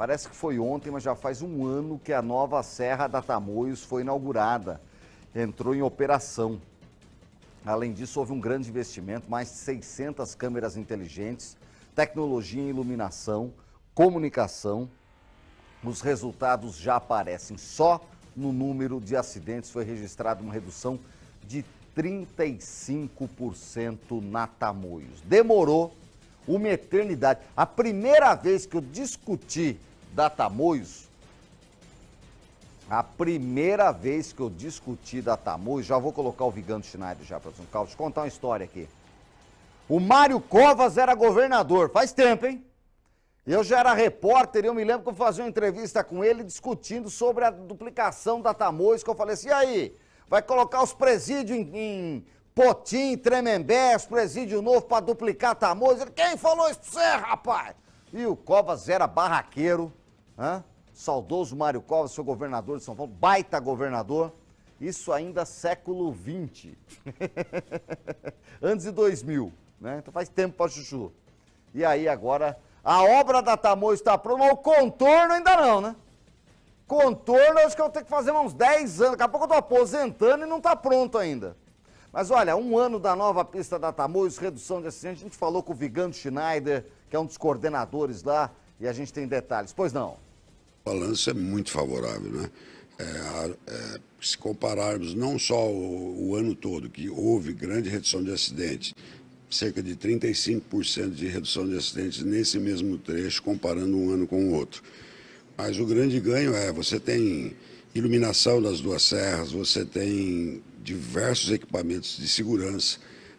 Parece que foi ontem, mas já faz um ano que a nova Serra da Tamoios foi inaugurada. Entrou em operação. Além disso, houve um grande investimento, mais de 600 câmeras inteligentes, tecnologia em iluminação, comunicação. Os resultados já aparecem. Só no número de acidentes foi registrada uma redução de 35% na Tamoios. Demorou uma eternidade. A primeira vez que eu discuti Datamoios, a primeira vez que eu discuti Datamoios, já vou colocar o Vigando Schneider já para Carlos, contar uma história aqui. O Mário Covas era governador, faz tempo, hein? Eu já era repórter e eu me lembro que eu fazia uma entrevista com ele discutindo sobre a duplicação da Tamoios, que eu falei assim, e aí, vai colocar os presídios em, em Potim, Tremembé, presídio novo para duplicar Tamoios. Quem falou isso pra você, rapaz? E o Covas era barraqueiro, hein? saudoso Mário Covas, seu governador de São Paulo, baita governador. Isso ainda século XX, antes de 2000, né? Então faz tempo para chuchu. E aí agora, a obra da Tamoios está pronta, mas o contorno ainda não, né? Contorno acho que eu vou ter que fazer uns 10 anos, daqui a pouco eu tô aposentando e não está pronto ainda. Mas olha, um ano da nova pista da Tamoios, redução de acidentes. A gente falou com o Vigando Schneider, que é um dos coordenadores lá, e a gente tem detalhes. Pois não? O balanço é muito favorável, né? É, é, se compararmos não só o, o ano todo, que houve grande redução de acidentes, cerca de 35% de redução de acidentes nesse mesmo trecho, comparando um ano com o outro. Mas o grande ganho é, você tem iluminação das duas serras, você tem diversos equipamentos de segurança.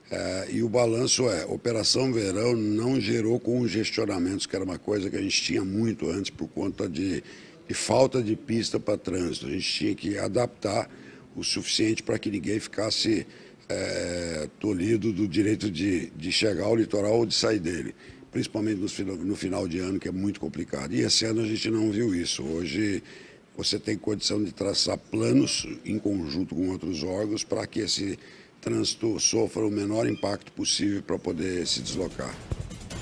É, e o balanço é, Operação Verão não gerou congestionamentos, que era uma coisa que a gente tinha muito antes por conta de, de falta de pista para trânsito. A gente tinha que adaptar o suficiente para que ninguém ficasse é, tolhido do direito de, de chegar ao litoral ou de sair dele, principalmente no, no final de ano, que é muito complicado. E esse ano a gente não viu isso. Hoje você tem condição de traçar planos em conjunto com outros órgãos para que esse trânsito sofra o menor impacto possível para poder se deslocar.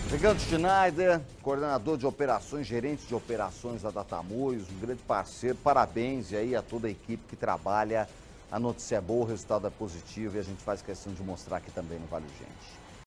Gigante Schneider, coordenador de operações, gerente de operações da Datamuios, um grande parceiro, parabéns aí a toda a equipe que trabalha. A notícia é boa, o resultado é positivo e a gente faz questão de mostrar aqui também no Vale Gente.